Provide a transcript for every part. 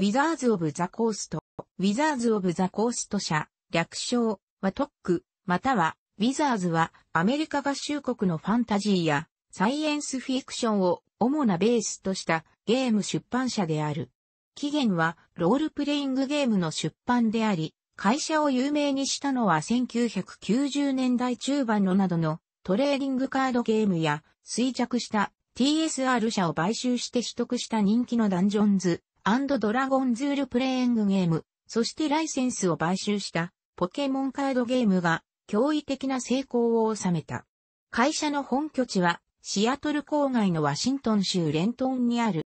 ウィザーズ・オブ・ザ・コースト、ウィザーズ・オブ・ザ・コースト社、略称はトック、または、ウィザーズはアメリカ合衆国のファンタジーやサイエンスフィクションを主なベースとしたゲーム出版社である。起源はロールプレイングゲームの出版であり、会社を有名にしたのは1990年代中盤のなどのトレーディングカードゲームや衰弱した TSR 社を買収して取得した人気のダンジョンズ、アンドドラゴンズールプレイングゲーム、そしてライセンスを買収したポケモンカードゲームが驚異的な成功を収めた。会社の本拠地はシアトル郊外のワシントン州レントンにある。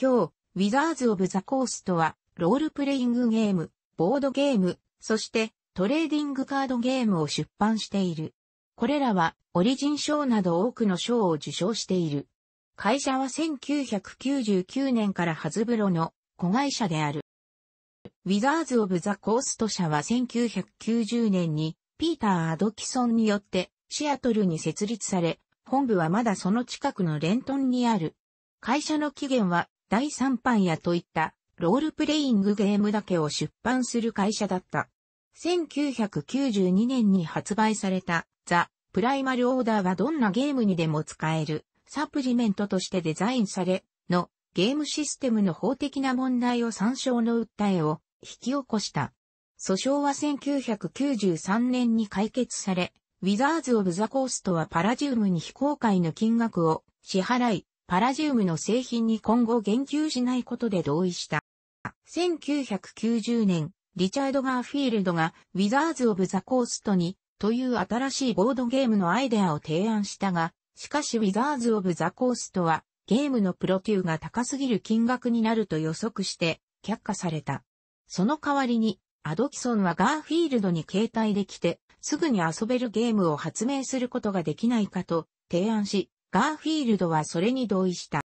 今日、ウィザーズ・オブ・ザ・コーストはロールプレイングゲーム、ボードゲーム、そしてトレーディングカードゲームを出版している。これらはオリジン賞など多くの賞を受賞している。会社は1999年からハズブロの子会社である。ウィザーズ・オブ・ザ・コースト社は1990年にピーター・アドキソンによってシアトルに設立され、本部はまだその近くのレントンにある。会社の起源は第三版やといったロールプレイングゲームだけを出版する会社だった。1992年に発売されたザ・プライマルオーダーはどんなゲームにでも使えるサプリメントとしてデザインされ、のゲームシステムの法的な問題を参照の訴えを引き起こした。訴訟は1993年に解決され、ウィザーズ・オブ・ザ・コーストはパラジウムに非公開の金額を支払い、パラジウムの製品に今後言及しないことで同意した。1990年、リチャード・ガーフィールドがウィザーズ・オブ・ザ・コーストにという新しいボードゲームのアイデアを提案したが、しかしウィザーズ・オブ・ザ・コーストは、ゲームのプロ級が高すぎる金額になると予測して、却下された。その代わりに、アドキソンはガーフィールドに携帯できて、すぐに遊べるゲームを発明することができないかと提案し、ガーフィールドはそれに同意した。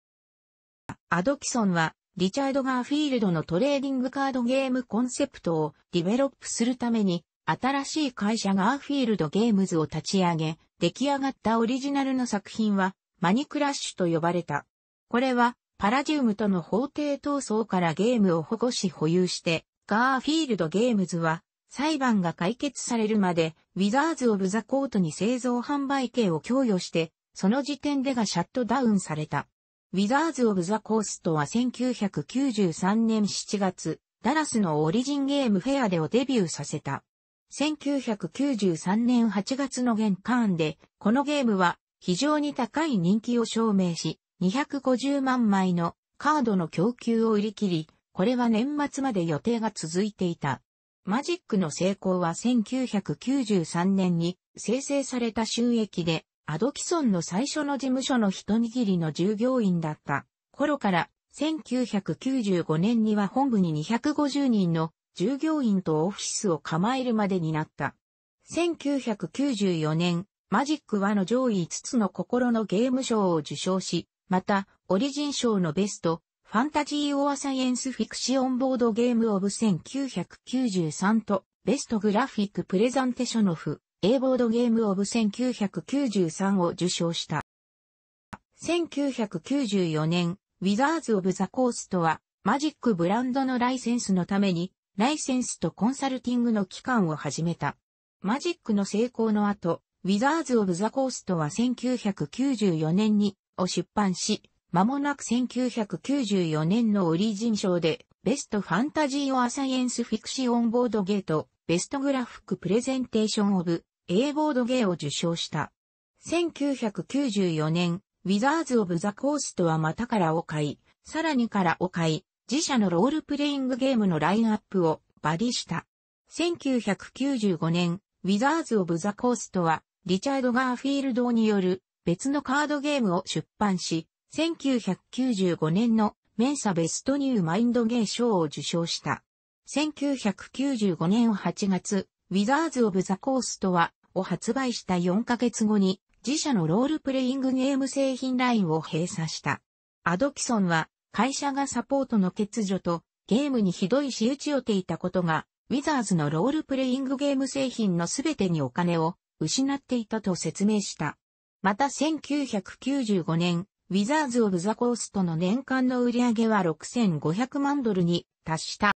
アドキソンは、リチャード・ガーフィールドのトレーディングカードゲームコンセプトをディベロップするために、新しい会社ガーフィールドゲームズを立ち上げ、出来上がったオリジナルの作品は、マニクラッシュと呼ばれた。これは、パラジウムとの法廷闘争からゲームを保護し保有して、ガーフィールド・ゲームズは、裁判が解決されるまで、ウィザーズ・オブ・ザ・コートに製造販売権を供与して、その時点でがシャットダウンされた。ウィザーズ・オブ・ザ・コーストは1993年7月、ダラスのオリジンゲームフェアでをデビューさせた。1993年8月の玄関で、このゲームは非常に高い人気を証明し、250万枚のカードの供給を売り切り、これは年末まで予定が続いていた。マジックの成功は1993年に生成された収益で、アドキソンの最初の事務所の一握りの従業員だった頃から1995年には本部に250人の従業員とオフィスを構えるまでになった。1994年、マジックはの上位5つの心のゲーム賞を受賞し、また、オリジン賞のベスト、ファンタジー・オア・サイエンス・フィクシオン・ボード・ゲーム・オブ1993と、ベスト・グラフィック・プレザンテショノフ、A ボードゲーム・オブ1993を受賞した。1994年、ウィザーズ・オブ・ザ・コーストは、マジックブランドのライセンスのために、ライセンスとコンサルティングの期間を始めた。マジックの成功の後、ウィザーズ・オブ・ザ・コーストは1994年にを出版し、間もなく1994年のオリジン賞で、ベスト・ファンタジー・オア・サイエンス・フィクシオン・ボード・ゲート、ベスト・グラフック・プレゼンテーション・オブ、A ボード・ゲーを受賞した。1994年、ウィザーズ・オブ・ザ・コーストはまたからを買い、さらにからを買い、自社のロールプレイングゲームのラインアップをバリした。1995年、ウィザーズ・オブ・ザ・コーストは、リチャード・ガーフィールドによる別のカードゲームを出版し、1995年のメンサベストニューマインドゲー賞を受賞した。1995年8月、ウィザーズ・オブ・ザ・コーストは、を発売した4ヶ月後に、自社のロールプレイングゲーム製品ラインを閉鎖した。アドキソンは、会社がサポートの欠如とゲームにひどい仕打ちをていたことが、ウィザーズのロールプレイングゲーム製品のすべてにお金を失っていたと説明した。また1995年、ウィザーズ・オブ・ザ・コーストの年間の売り上げは6500万ドルに達した。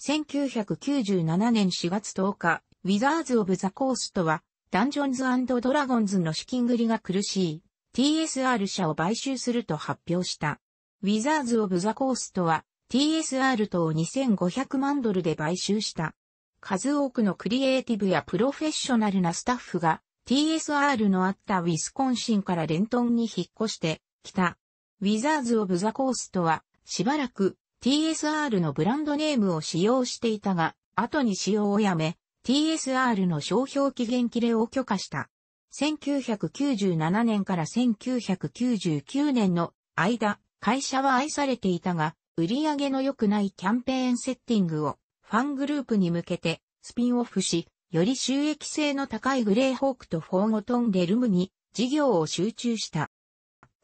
1997年4月10日、ウィザーズ・オブ・ザ・コーストは、ダンジョンズドラゴンズの資金繰りが苦しい、TSR 社を買収すると発表した。ウィザーズ・オブ・ザ・コーストは TSR 等を2500万ドルで買収した。数多くのクリエイティブやプロフェッショナルなスタッフが TSR のあったウィスコンシンからレントンに引っ越してきた。ウィザーズ・オブ・ザ・コーストはしばらく TSR のブランドネームを使用していたが、後に使用をやめ、TSR の商標期限切れを許可した。1997年から1999年の間、会社は愛されていたが、売り上げの良くないキャンペーンセッティングをファングループに向けてスピンオフし、より収益性の高いグレーホークとフォーゴトンデルムに事業を集中した。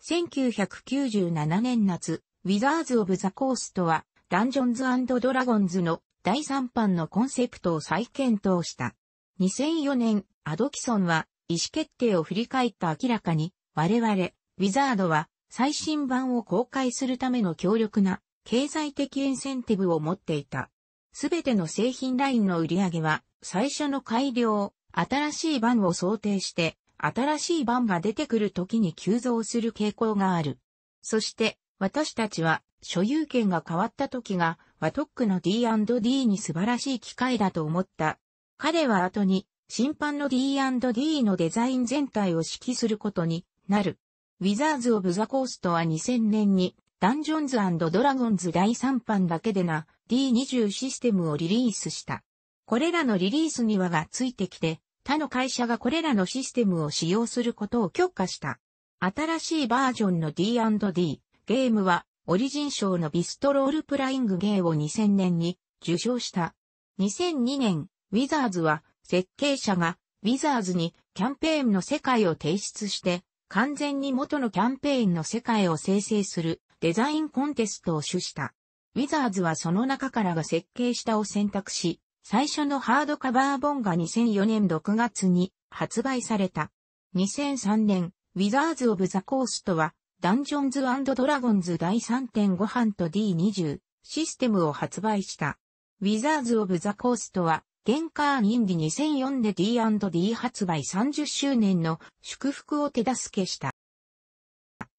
1997年夏、ウィザーズ・オブ・ザ・コーストは、ダンジョンズドラゴンズの第3版のコンセプトを再検討した。2004年、アドキソンは、意思決定を振り返った明らかに、我々、ウィザードは、最新版を公開するための強力な経済的インセンティブを持っていた。すべての製品ラインの売り上げは最初の改良、新しい版を想定して新しい版が出てくる時に急増する傾向がある。そして私たちは所有権が変わった時がワトックの D&D に素晴らしい機会だと思った。彼は後に審判の D&D のデザイン全体を指揮することになる。ウィザーズ・オブ・ザ・コーストは2000年に、ダンジョンズドラゴンズ第3版だけでな、D20 システムをリリースした。これらのリリースにはがついてきて、他の会社がこれらのシステムを使用することを許可した。新しいバージョンの D&D ゲームは、オリジン賞のビストロールプライングゲーを2000年に受賞した。2002年、ウィザーズは設計者がウィザーズにキャンペーンの世界を提出して完全に元のキャンペーンの世界を生成するデザインコンテストを主した。ウィザーズはその中からが設計したを選択し、最初のハードカバー本が2004年6月に発売された。2003年、ウィザーズ・オブ・ザ・コーストは、ダンジョンズドラゴンズ第3.5版と D20 システムを発売した。ウィザーズ・オブ・ザ・コーストは、ゲンカーンインディ2004で D&D 発売30周年の祝福を手助けした。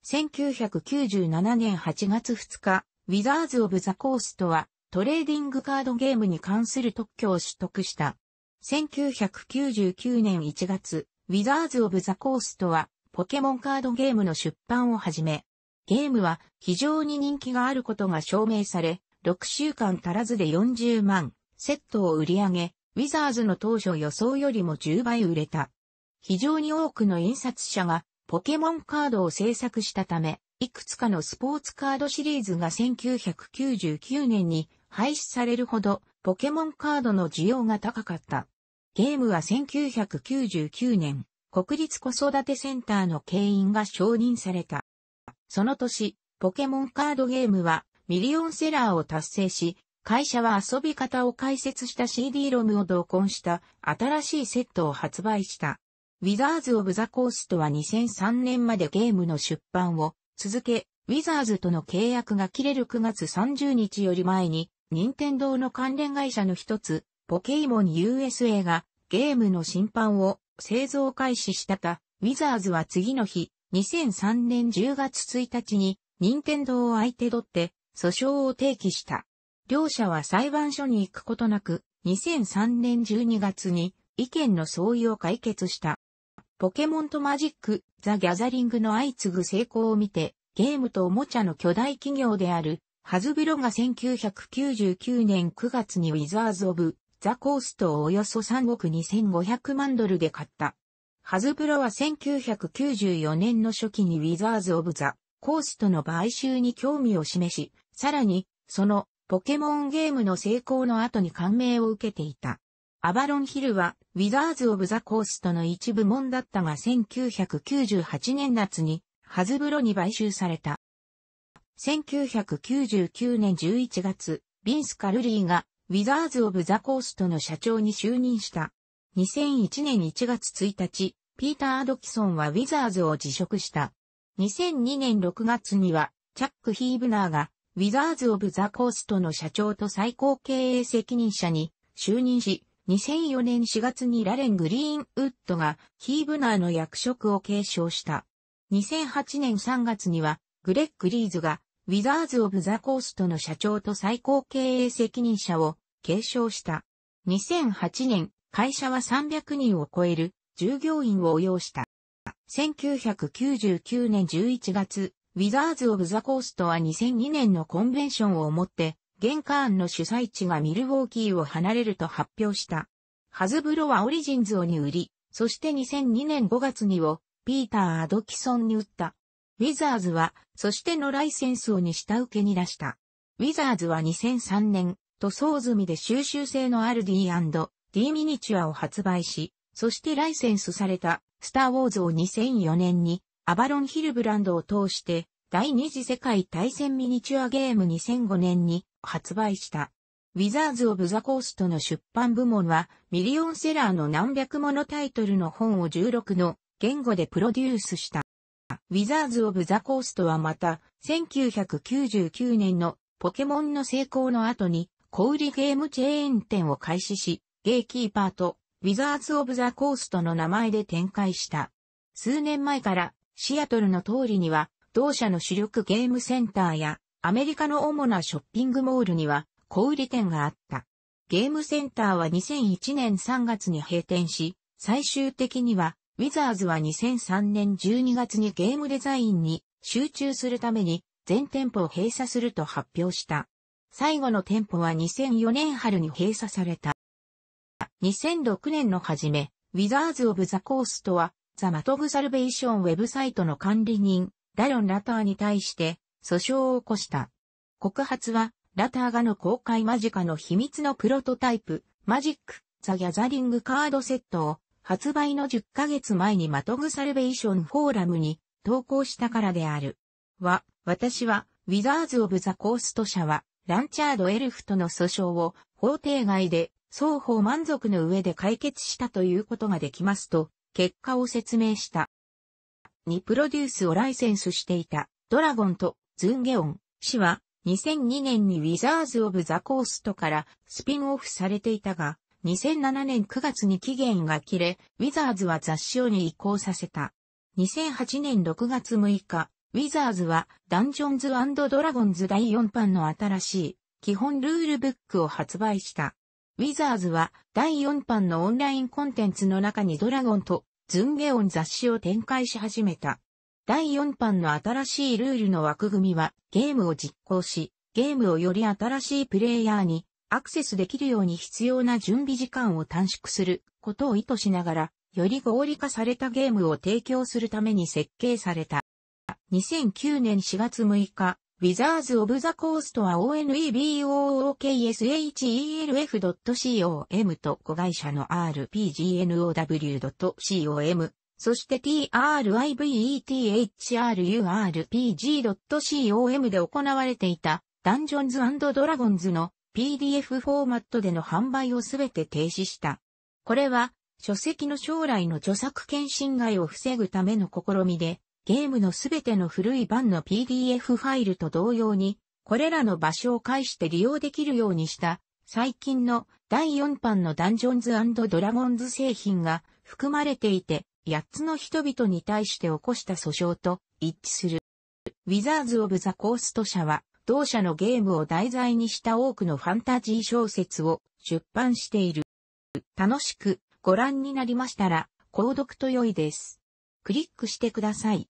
1997年8月2日、ウィザーズ・オブ・ザ・コーストはトレーディングカードゲームに関する特許を取得した。1999年1月、ウィザーズ・オブ・ザ・コーストはポケモンカードゲームの出版を始め、ゲームは非常に人気があることが証明され、6週間足らずで40万セットを売り上げ、ウィザーズの当初予想よりも10倍売れた。非常に多くの印刷者がポケモンカードを制作したため、いくつかのスポーツカードシリーズが1999年に廃止されるほどポケモンカードの需要が高かった。ゲームは1999年、国立子育てセンターの経員が承認された。その年、ポケモンカードゲームはミリオンセラーを達成し、会社は遊び方を解説した CD-ROM を同梱した新しいセットを発売した。ウィザーズ・オブ・ザ・コーストは2003年までゲームの出版を続け、ウィザーズとの契約が切れる9月30日より前に、任天堂の関連会社の一つ、ポケイモン USA がゲームの審判を製造開始したた、ウィザーズは次の日、2003年10月1日に、任天堂を相手取って、訴訟を提起した。両者は裁判所に行くことなく、2003年12月に意見の相違を解決した。ポケモンとマジック、ザ・ギャザリングの相次ぐ成功を見て、ゲームとおもちゃの巨大企業である、ハズビロが1999年9月にウィザーズ・オブ・ザ・コーストをおよそ3億2500万ドルで買った。ハズブロは1994年の初期にウィザーズ・オブ・ザ・コーストの買収に興味を示し、さらに、そのポケモンゲームの成功の後に感銘を受けていた。アバロンヒルは、ウィザーズ・オブ・ザ・コーストの一部門だったが1998年夏に、ハズブロに買収された。1999年11月、ビンス・カルリーが、ウィザーズ・オブ・ザ・コーストの社長に就任した。2001年1月1日、ピーター・アドキソンはウィザーズを辞職した。2002年6月には、チャック・ヒーブナーがウィザーズ・オブ・ザ・コーストの社長と最高経営責任者に就任し、2004年4月にラレン・グリーンウッドがキーブナーの役職を継承した。2008年3月にはグレッグ・リーズがウィザーズ・オブ・ザ・コーストの社長と最高経営責任者を継承した。2008年、会社は300人を超える従業員を応用した。1999年11月、ウィザーズ・オブ・ザ・コーストは2002年のコンベンションをもって、ゲン・カーンの主催地がミルウォーキーを離れると発表した。ハズブロはオリジンズをに売り、そして2002年5月にをピーター・アドキソンに売った。ウィザーズは、そしてのライセンスをに下請けに出した。ウィザーズは2003年、塗装済みで収集性のある D&D ミニチュアを発売し、そしてライセンスされたスター・ウォーズを2004年にアバロンヒルブランドを通して、第二次世界大戦ミニチュアゲーム2005年に発売した。ウィザーズ・オブ・ザ・コーストの出版部門は、ミリオンセラーの何百ものタイトルの本を16の言語でプロデュースした。ウィザーズ・オブ・ザ・コーストはまた、1999年のポケモンの成功の後に、小売ゲームチェーン店を開始し、ゲイキーパーとウィザーズ・オブ・ザ・コーストの名前で展開した。数年前からシアトルの通りには、同社の主力ゲームセンターや、アメリカの主なショッピングモールには、小売店があった。ゲームセンターは2001年3月に閉店し、最終的には、ウィザーズは2003年12月にゲームデザインに集中するために全店舗を閉鎖すると発表した。最後の店舗は2004年春に閉鎖された。2006年の初め、ウィザーズ・オブ・ザ・コーストはザ・マトグ・サルベーションウェブサイトの管理人、ダロン・ラターに対して訴訟を起こした。告発は、ラターがの公開間近の秘密のプロトタイプ、マジック・ザ・ギャザリング・カードセットを発売の10ヶ月前にマトグ・サルベーションフォーラムに投稿したからである。は、私は、ウィザーズ・オブ・ザ・コースト社は、ランチャード・エルフとの訴訟を法廷外で双方満足の上で解決したということができますと結果を説明した。にプロデュースをライセンスしていたドラゴンとズンゲオン氏は2002年にウィザーズ・オブ・ザ・コーストからスピンオフされていたが、2007年9月に期限が切れ、ウィザーズは雑誌に移行させた。2008年6月6日、ウィザーズはダンジョンズドラゴンズ第4版の新しい基本ルールブックを発売した。ウィザーズは第4版のオンラインコンテンツの中にドラゴンとズンゲオン雑誌を展開し始めた。第4版の新しいルールの枠組みはゲームを実行し、ゲームをより新しいプレイヤーにアクセスできるように必要な準備時間を短縮することを意図しながら、より合理化されたゲームを提供するために設計された。2009年4月6日、ウィザーズ・オブ・ザ・コーストは ONEBOOKSHELF.com と子会社の RPGNOW.com そして TRIVETHRURPG.com で行われていたダンジョンズドラゴンズの PDF フォーマットでの販売をすべて停止した。これは書籍の将来の著作権侵害を防ぐための試みで、ゲームのすべての古い版の PDF ファイルと同様に、これらの場所を介して利用できるようにした、最近の第4版のダンジョンズドラゴンズ製品が含まれていて、8つの人々に対して起こした訴訟と一致する。ウィザーズ・オブ・ザ・コースト社は、同社のゲームを題材にした多くのファンタジー小説を出版している。楽しくご覧になりましたら、購読と良いです。クリックしてください。